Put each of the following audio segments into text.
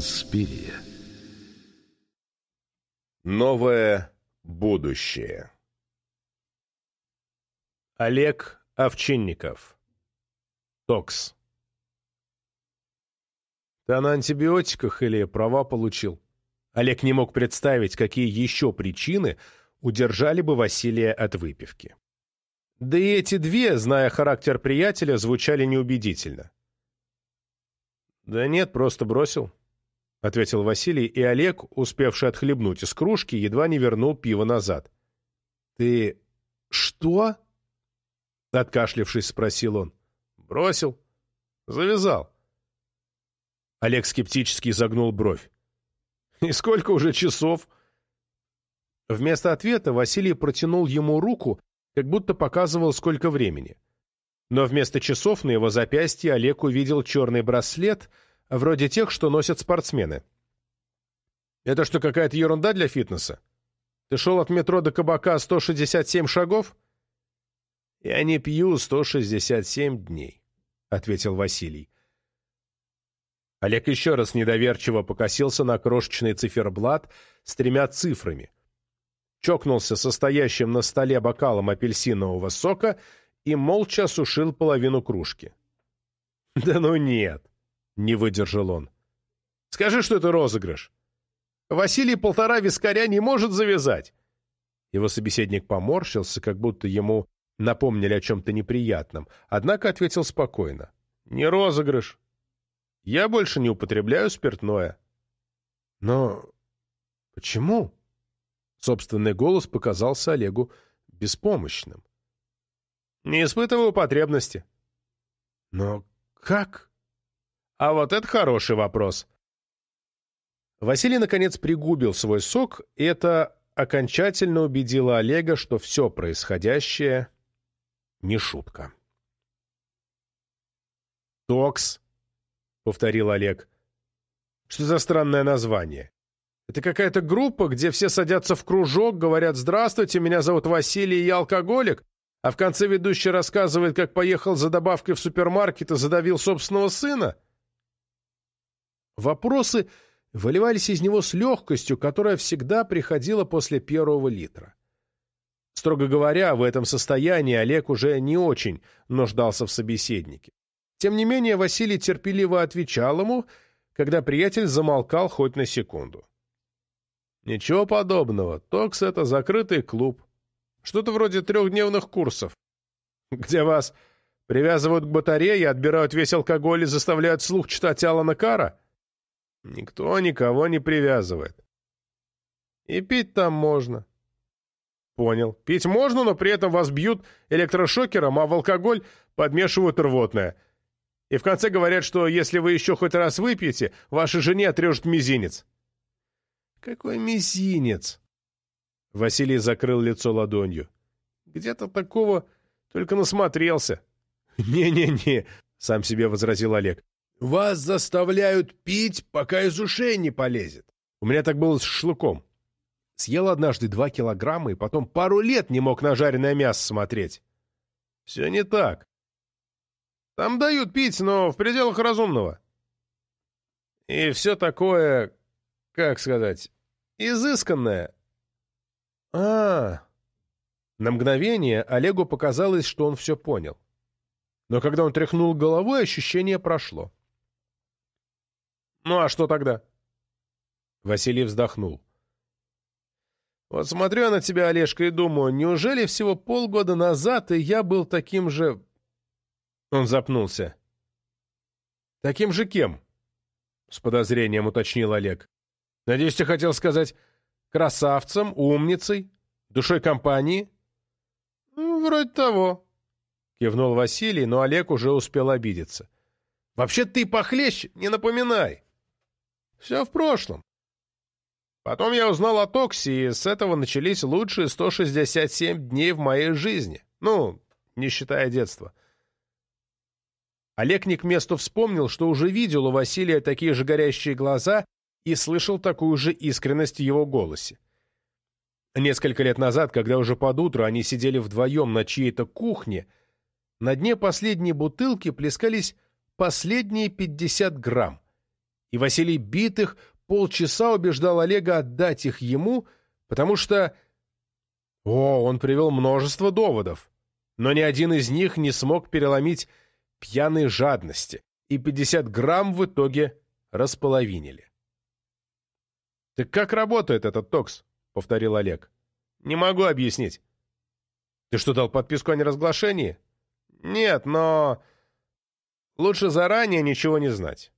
Инспирия. Новое будущее. Олег Овчинников. Токс. Ты на антибиотиках или права получил? Олег не мог представить, какие еще причины удержали бы Василия от выпивки. Да и эти две, зная характер приятеля, звучали неубедительно. «Да нет, просто бросил», — ответил Василий, и Олег, успевший отхлебнуть из кружки, едва не вернул пиво назад. «Ты что?» — откашлившись, спросил он. «Бросил. Завязал». Олег скептически загнул бровь. «И сколько уже часов?» Вместо ответа Василий протянул ему руку, как будто показывал, сколько времени. Но вместо часов на его запястье Олег увидел черный браслет — вроде тех, что носят спортсмены. «Это что, какая-то ерунда для фитнеса? Ты шел от метро до кабака 167 шагов?» «Я не пью 167 дней», — ответил Василий. Олег еще раз недоверчиво покосился на крошечный циферблат с тремя цифрами. Чокнулся состоящим на столе бокалом апельсинового сока и молча осушил половину кружки. «Да ну нет!» Не выдержал он. «Скажи, что это розыгрыш. Василий полтора вискаря не может завязать». Его собеседник поморщился, как будто ему напомнили о чем-то неприятном, однако ответил спокойно. «Не розыгрыш. Я больше не употребляю спиртное». «Но почему?» Собственный голос показался Олегу беспомощным. «Не испытываю потребности». «Но как?» А вот это хороший вопрос. Василий, наконец, пригубил свой сок, и это окончательно убедило Олега, что все происходящее не шутка. «Токс», — повторил Олег. «Что за странное название? Это какая-то группа, где все садятся в кружок, говорят «Здравствуйте, меня зовут Василий, я алкоголик», а в конце ведущий рассказывает, как поехал за добавкой в супермаркет и задавил собственного сына?» Вопросы выливались из него с легкостью, которая всегда приходила после первого литра. Строго говоря, в этом состоянии Олег уже не очень нуждался в собеседнике. Тем не менее, Василий терпеливо отвечал ему, когда приятель замолкал хоть на секунду. «Ничего подобного. ТОКС — это закрытый клуб. Что-то вроде трехдневных курсов, где вас привязывают к батарее, отбирают весь алкоголь и заставляют слух читать Алана Кара?» Никто никого не привязывает. И пить там можно. Понял. Пить можно, но при этом вас бьют электрошокером, а в алкоголь подмешивают рвотное. И в конце говорят, что если вы еще хоть раз выпьете, вашей жене отрежут мизинец. Какой мизинец? Василий закрыл лицо ладонью. Где-то такого только насмотрелся. «Не-не-не», — сам себе возразил Олег. Вас заставляют пить, пока из ушей не полезет. У меня так было с шашлыком. Съел однажды два килограмма и потом пару лет не мог на жареное мясо смотреть. Все не так. Там дают пить, но в пределах разумного. И все такое, как сказать, изысканное. А, -а, а На мгновение Олегу показалось, что он все понял. Но когда он тряхнул головой, ощущение прошло. Ну а что тогда? Василий вздохнул. Вот смотрю я на тебя, Олежка, и думаю, неужели всего полгода назад и я был таким же... Он запнулся. Таким же кем? С подозрением уточнил Олег. Надеюсь, ты хотел сказать красавцем, умницей, душой компании? Ну, вроде того. Кивнул Василий, но Олег уже успел обидеться. Вообще ты похлеще, не напоминай. Все в прошлом. Потом я узнал о токсе, и с этого начались лучшие 167 дней в моей жизни. Ну, не считая детства. Олег не к месту вспомнил, что уже видел у Василия такие же горящие глаза и слышал такую же искренность в его голосе. Несколько лет назад, когда уже под утро они сидели вдвоем на чьей-то кухне, на дне последней бутылки плескались последние 50 грамм и Василий Битых полчаса убеждал Олега отдать их ему, потому что... О, он привел множество доводов, но ни один из них не смог переломить пьяной жадности, и 50 грамм в итоге располовинили. «Так как работает этот токс?» — повторил Олег. «Не могу объяснить». «Ты что, дал подписку о неразглашении?» «Нет, но...» «Лучше заранее ничего не знать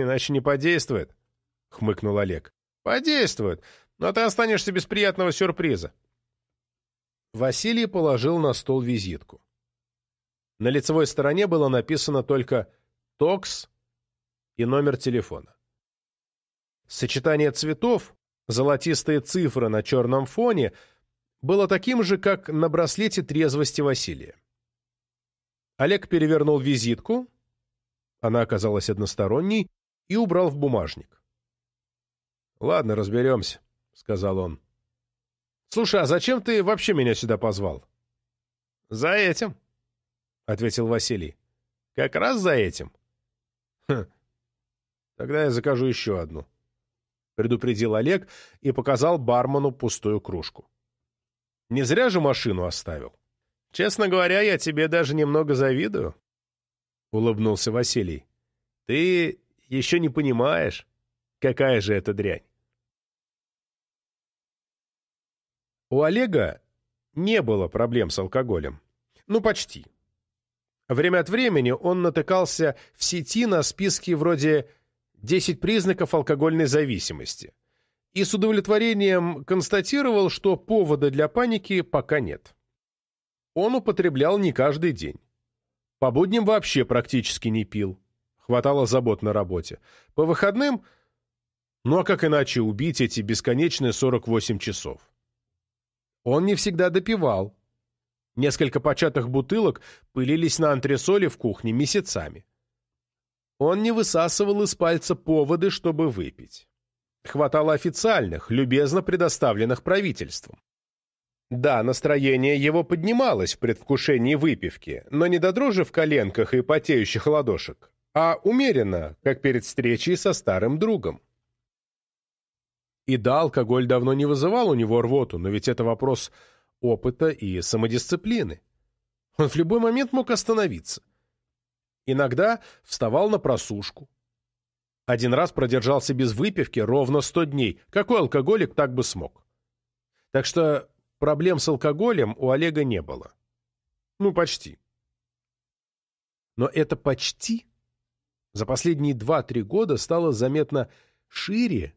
иначе не подействует», — хмыкнул Олег. «Подействует, но ты останешься без приятного сюрприза». Василий положил на стол визитку. На лицевой стороне было написано только «ТОКС» и номер телефона. Сочетание цветов, золотистые цифры на черном фоне, было таким же, как на браслете трезвости Василия. Олег перевернул визитку, она оказалась односторонней, и убрал в бумажник. «Ладно, разберемся», — сказал он. «Слушай, а зачем ты вообще меня сюда позвал?» «За этим», — ответил Василий. «Как раз за этим». «Хм, тогда я закажу еще одну», — предупредил Олег и показал бармену пустую кружку. «Не зря же машину оставил». «Честно говоря, я тебе даже немного завидую», — улыбнулся Василий. «Ты еще не понимаешь, какая же это дрянь. У Олега не было проблем с алкоголем. Ну, почти. Время от времени он натыкался в сети на списки вроде «10 признаков алкогольной зависимости» и с удовлетворением констатировал, что повода для паники пока нет. Он употреблял не каждый день. По будням вообще практически не пил хватало забот на работе. По выходным... Ну а как иначе убить эти бесконечные 48 часов? Он не всегда допивал. Несколько початых бутылок пылились на антресоле в кухне месяцами. Он не высасывал из пальца поводы, чтобы выпить. Хватало официальных, любезно предоставленных правительством. Да, настроение его поднималось в предвкушении выпивки, но не до дрожи в коленках и потеющих ладошек, а умеренно, как перед встречей со старым другом. И да, алкоголь давно не вызывал у него рвоту, но ведь это вопрос опыта и самодисциплины. Он в любой момент мог остановиться. Иногда вставал на просушку. Один раз продержался без выпивки ровно сто дней. Какой алкоголик так бы смог? Так что проблем с алкоголем у Олега не было. Ну, почти. Но это «почти» за последние 2-3 года стало заметно шире,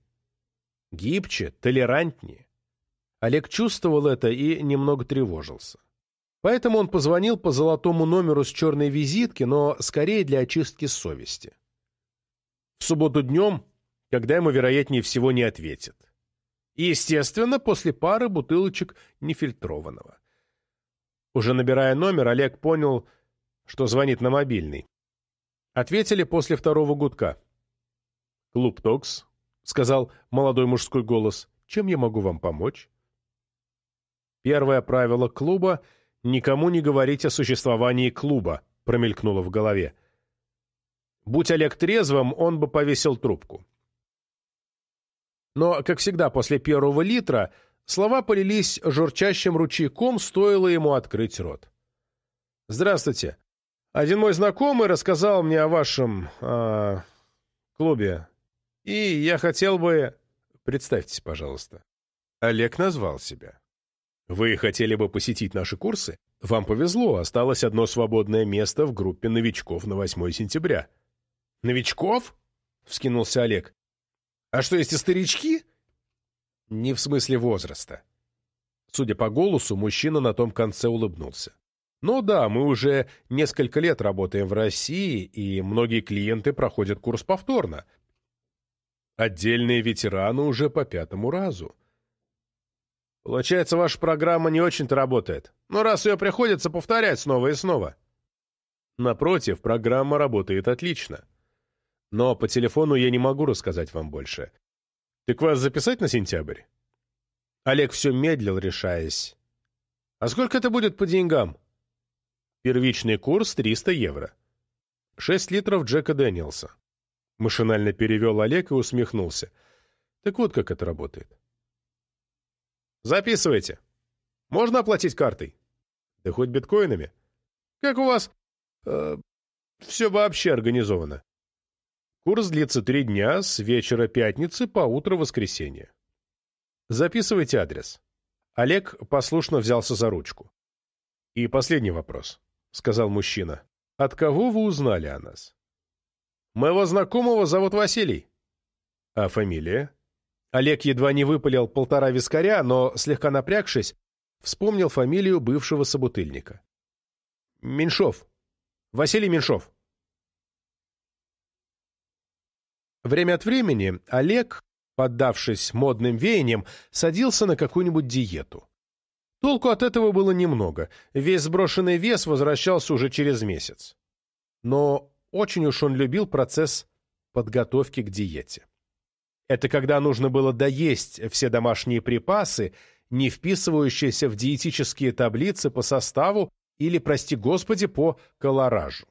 гибче, толерантнее. Олег чувствовал это и немного тревожился. Поэтому он позвонил по золотому номеру с черной визитки, но скорее для очистки совести. В субботу днем, когда ему, вероятнее всего, не ответят. естественно, после пары бутылочек нефильтрованного. Уже набирая номер, Олег понял, что звонит на мобильный. Ответили после второго гудка. «Клуб Токс», — сказал молодой мужской голос, — «чем я могу вам помочь?» Первое правило клуба — никому не говорить о существовании клуба, промелькнуло в голове. Будь Олег трезвым, он бы повесил трубку. Но, как всегда, после первого литра слова полились журчащим ручейком, стоило ему открыть рот. «Здравствуйте. Один мой знакомый рассказал мне о вашем э, клубе. И я хотел бы... Представьтесь, пожалуйста. Олег назвал себя. Вы хотели бы посетить наши курсы? Вам повезло, осталось одно свободное место в группе новичков на 8 сентября. Новичков? Вскинулся Олег. А что, есть и старички? Не в смысле возраста. Судя по голосу, мужчина на том конце улыбнулся. Ну да, мы уже несколько лет работаем в России, и многие клиенты проходят курс повторно. Отдельные ветераны уже по пятому разу. Получается, ваша программа не очень-то работает. Но раз ее приходится повторять снова и снова. Напротив, программа работает отлично. Но по телефону я не могу рассказать вам больше. Так вас записать на сентябрь? Олег все медлил, решаясь. А сколько это будет по деньгам? Первичный курс 300 евро. 6 литров Джека Дэниелса. Машинально перевел Олег и усмехнулся. Так вот как это работает. Записывайте. Можно оплатить картой? Да хоть биткоинами. Как у вас э, все вообще организовано? Курс длится три дня, с вечера пятницы по утро воскресенье. Записывайте адрес. Олег послушно взялся за ручку. И последний вопрос. — сказал мужчина. — От кого вы узнали о нас? — Моего знакомого зовут Василий. — А фамилия? Олег едва не выпалил полтора вискаря, но, слегка напрягшись, вспомнил фамилию бывшего собутыльника. — Меньшов. Василий Меньшов. Время от времени Олег, поддавшись модным веяниям, садился на какую-нибудь диету. Толку от этого было немного, весь сброшенный вес возвращался уже через месяц. Но очень уж он любил процесс подготовки к диете. Это когда нужно было доесть все домашние припасы, не вписывающиеся в диетические таблицы по составу или, прости господи, по колоражу.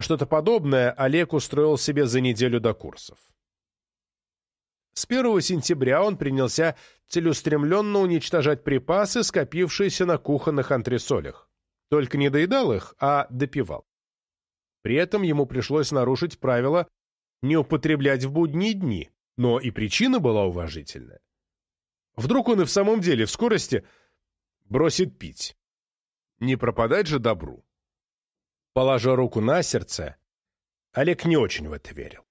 Что-то подобное Олег устроил себе за неделю до курсов. С 1 сентября он принялся целеустремленно уничтожать припасы, скопившиеся на кухонных антресолях. Только не доедал их, а допивал. При этом ему пришлось нарушить правило не употреблять в будние дни, но и причина была уважительная. Вдруг он и в самом деле в скорости бросит пить. Не пропадать же добру. Положа руку на сердце, Олег не очень в это верил.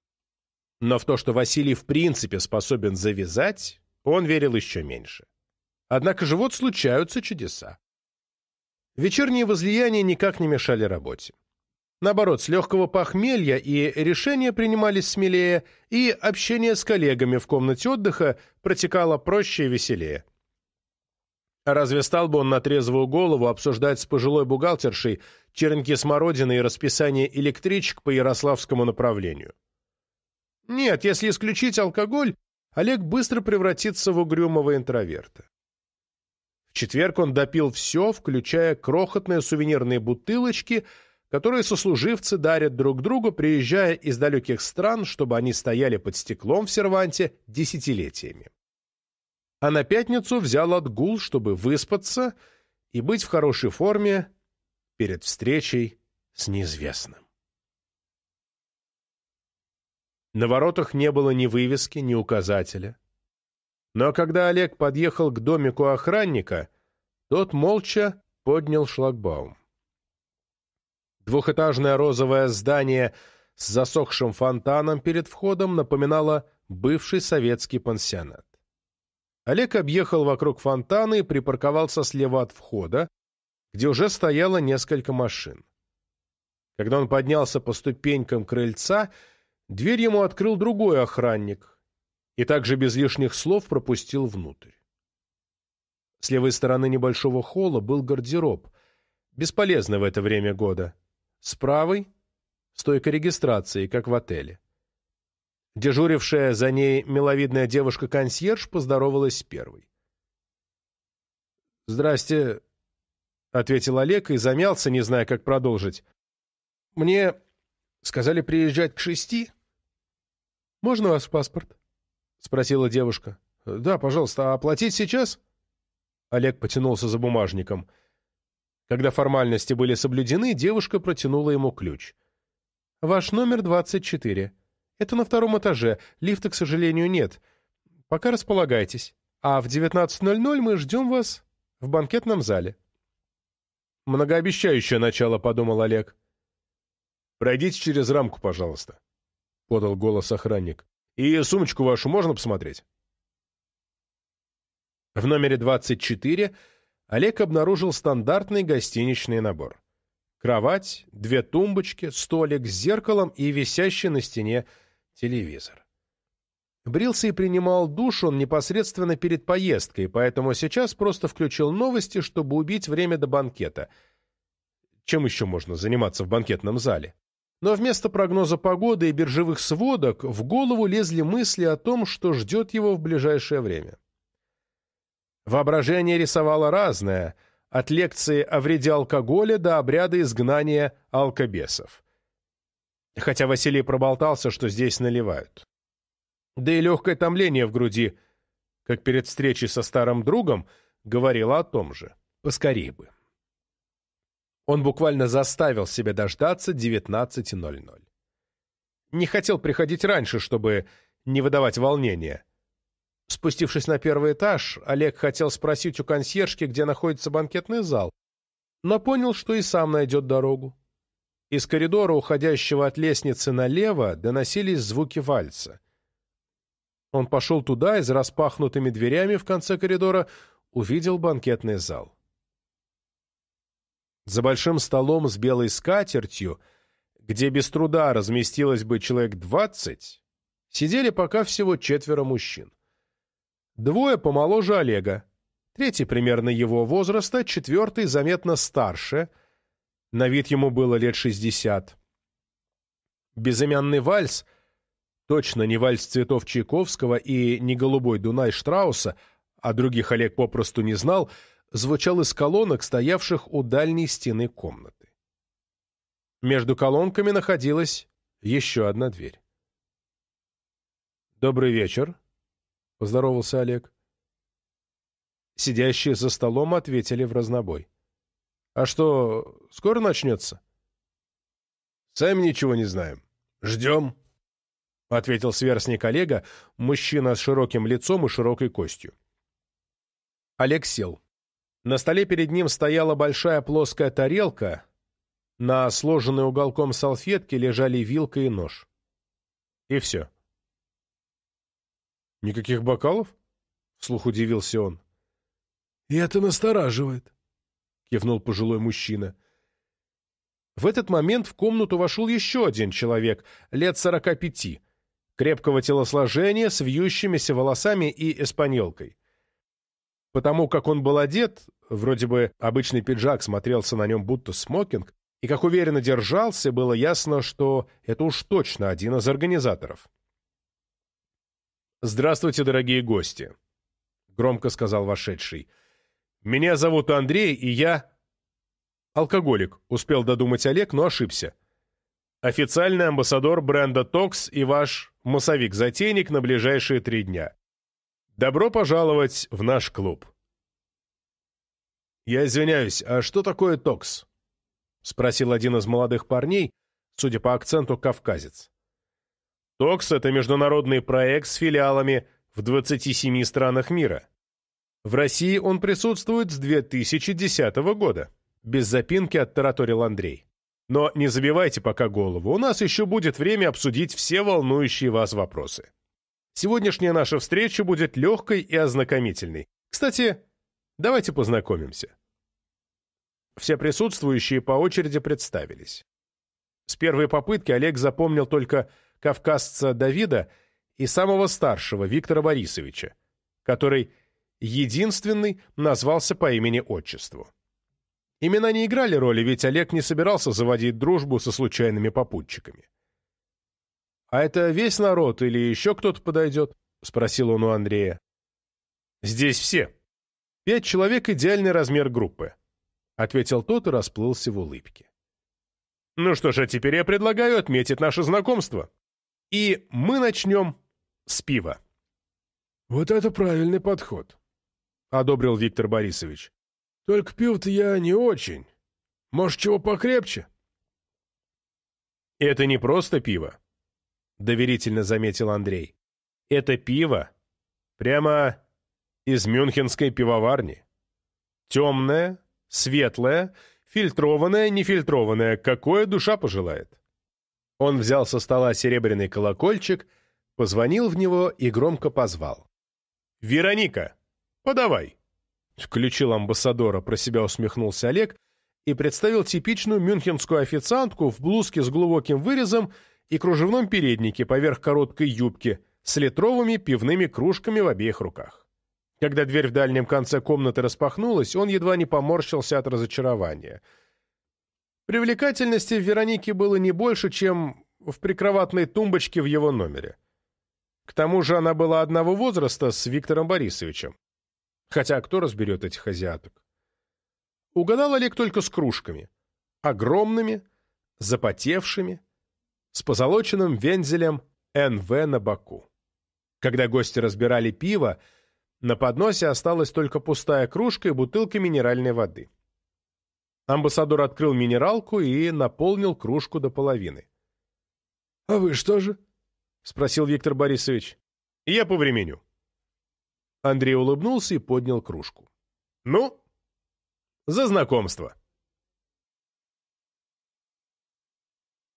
Но в то, что Василий в принципе способен завязать, он верил еще меньше. Однако же вот случаются чудеса. Вечерние возлияния никак не мешали работе. Наоборот, с легкого похмелья и решения принимались смелее, и общение с коллегами в комнате отдыха протекало проще и веселее. А разве стал бы он на трезвую голову обсуждать с пожилой бухгалтершей черенки смородины и расписание электричек по ярославскому направлению? Нет, если исключить алкоголь, Олег быстро превратится в угрюмого интроверта. В четверг он допил все, включая крохотные сувенирные бутылочки, которые сослуживцы дарят друг другу, приезжая из далеких стран, чтобы они стояли под стеклом в серванте десятилетиями. А на пятницу взял отгул, чтобы выспаться и быть в хорошей форме перед встречей с неизвестным. На воротах не было ни вывески, ни указателя. Но когда Олег подъехал к домику охранника, тот молча поднял шлагбаум. Двухэтажное розовое здание с засохшим фонтаном перед входом напоминало бывший советский пансионат. Олег объехал вокруг фонтана и припарковался слева от входа, где уже стояло несколько машин. Когда он поднялся по ступенькам крыльца, Дверь ему открыл другой охранник и также без лишних слов пропустил внутрь. С левой стороны небольшого холла был гардероб, бесполезный в это время года. С правой — стойка регистрации, как в отеле. Дежурившая за ней миловидная девушка-консьерж поздоровалась с первой. «Здрасте», — ответил Олег и замялся, не зная, как продолжить. «Мне сказали приезжать к шести?» «Можно ваш паспорт?» — спросила девушка. «Да, пожалуйста, а оплатить сейчас?» Олег потянулся за бумажником. Когда формальности были соблюдены, девушка протянула ему ключ. «Ваш номер 24. Это на втором этаже. Лифта, к сожалению, нет. Пока располагайтесь. А в 19.00 мы ждем вас в банкетном зале». «Многообещающее начало», — подумал Олег. «Пройдите через рамку, пожалуйста». — подал голос охранник. «И сумочку вашу можно посмотреть?» В номере 24 Олег обнаружил стандартный гостиничный набор. Кровать, две тумбочки, столик с зеркалом и висящий на стене телевизор. Брился и принимал душ он непосредственно перед поездкой, поэтому сейчас просто включил новости, чтобы убить время до банкета. Чем еще можно заниматься в банкетном зале? Но вместо прогноза погоды и биржевых сводок в голову лезли мысли о том, что ждет его в ближайшее время. Воображение рисовало разное, от лекции о вреде алкоголя до обряда изгнания алкобесов. Хотя Василий проболтался, что здесь наливают. Да и легкое томление в груди, как перед встречей со старым другом, говорило о том же. Поскорей бы. Он буквально заставил себя дождаться 19.00. Не хотел приходить раньше, чтобы не выдавать волнения. Спустившись на первый этаж, Олег хотел спросить у консьержки, где находится банкетный зал, но понял, что и сам найдет дорогу. Из коридора, уходящего от лестницы налево, доносились звуки вальса. Он пошел туда и за распахнутыми дверями в конце коридора увидел банкетный зал. За большим столом с белой скатертью, где без труда разместилось бы человек двадцать, сидели пока всего четверо мужчин. Двое помоложе Олега, третий примерно его возраста, четвертый заметно старше, на вид ему было лет шестьдесят. Безымянный вальс, точно не вальс цветов Чайковского и не голубой Дунай Штрауса, а других Олег попросту не знал, звучал из колонок, стоявших у дальней стены комнаты. Между колонками находилась еще одна дверь. «Добрый вечер», — поздоровался Олег. Сидящие за столом ответили в разнобой. «А что, скоро начнется?» «Сами ничего не знаем. Ждем», — ответил сверстник Олега, мужчина с широким лицом и широкой костью. Олег сел. На столе перед ним стояла большая плоская тарелка, на сложенной уголком салфетке лежали вилка и нож. И все. «Никаких бокалов?» — вслух удивился он. «И это настораживает», — кивнул пожилой мужчина. В этот момент в комнату вошел еще один человек, лет сорока пяти, крепкого телосложения, с вьющимися волосами и эспаньолкой. Потому как он был одет, Вроде бы обычный пиджак смотрелся на нем будто смокинг, и как уверенно держался, было ясно, что это уж точно один из организаторов. «Здравствуйте, дорогие гости», — громко сказал вошедший. «Меня зовут Андрей, и я...» «Алкоголик», — успел додумать Олег, но ошибся. «Официальный амбассадор бренда «Токс» и ваш массовик-затейник на ближайшие три дня. Добро пожаловать в наш клуб». «Я извиняюсь, а что такое токс?» — спросил один из молодых парней, судя по акценту, кавказец. «Токс — это международный проект с филиалами в 27 странах мира. В России он присутствует с 2010 года», — без запинки оттараторил Андрей. «Но не забивайте пока голову, у нас еще будет время обсудить все волнующие вас вопросы. Сегодняшняя наша встреча будет легкой и ознакомительной. Кстати, Давайте познакомимся. Все присутствующие по очереди представились. С первой попытки Олег запомнил только кавказца Давида и самого старшего, Виктора Борисовича, который единственный назвался по имени-отчеству. Имена не играли роли, ведь Олег не собирался заводить дружбу со случайными попутчиками. «А это весь народ или еще кто-то подойдет?» — спросил он у Андрея. «Здесь все», «Пять человек — идеальный размер группы», — ответил тот и расплылся в улыбке. «Ну что ж, а теперь я предлагаю отметить наше знакомство. И мы начнем с пива». «Вот это правильный подход», — одобрил Виктор Борисович. «Только пил-то я не очень. Может, чего покрепче?» «Это не просто пиво», — доверительно заметил Андрей. «Это пиво. Прямо из мюнхенской пивоварни. Темная, светлая, фильтрованная, нефильтрованная, какое душа пожелает. Он взял со стола серебряный колокольчик, позвонил в него и громко позвал. «Вероника, подавай!» Включил амбассадора, про себя усмехнулся Олег и представил типичную мюнхенскую официантку в блузке с глубоким вырезом и кружевном переднике поверх короткой юбки с литровыми пивными кружками в обеих руках. Когда дверь в дальнем конце комнаты распахнулась, он едва не поморщился от разочарования. Привлекательности в Веронике было не больше, чем в прикроватной тумбочке в его номере. К тому же она была одного возраста с Виктором Борисовичем. Хотя кто разберет этих азиаток? Угадал Олег только с кружками. Огромными, запотевшими, с позолоченным вензелем НВ на боку. Когда гости разбирали пиво, на подносе осталась только пустая кружка и бутылка минеральной воды. Амбассадор открыл минералку и наполнил кружку до половины. «А вы что же?» — спросил Виктор Борисович. «Я по времени. Андрей улыбнулся и поднял кружку. «Ну, за знакомство!»